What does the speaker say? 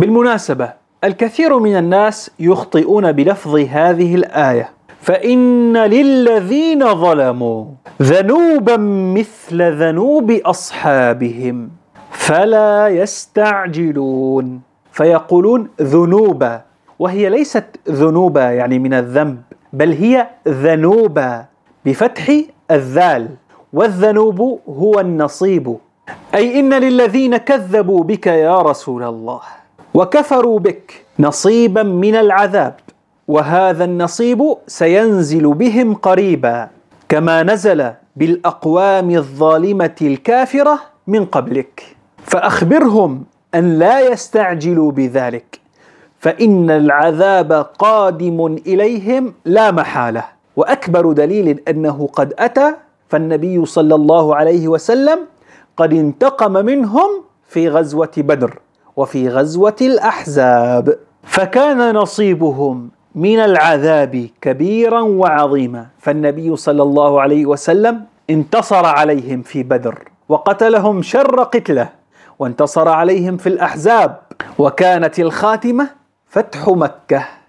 بالمناسبة الكثير من الناس يخطئون بلفظ هذه الآية فإن للذين ظلموا ذنوبا مثل ذنوب أصحابهم فلا يستعجلون فيقولون ذنوبا وهي ليست ذنوبا يعني من الذنب بل هي ذنوبا بفتح الذال والذنوب هو النصيب أي إن للذين كذبوا بك يا رسول الله وكفروا بك نصيبا من العذاب وهذا النصيب سينزل بهم قريبا كما نزل بالاقوام الظالمه الكافره من قبلك فاخبرهم ان لا يستعجلوا بذلك فان العذاب قادم اليهم لا محاله واكبر دليل انه قد اتى فالنبي صلى الله عليه وسلم قد انتقم منهم في غزوه بدر وفي غزوة الأحزاب فكان نصيبهم من العذاب كبيرا وعظيما فالنبي صلى الله عليه وسلم انتصر عليهم في بدر وقتلهم شر قتله وانتصر عليهم في الأحزاب وكانت الخاتمة فتح مكة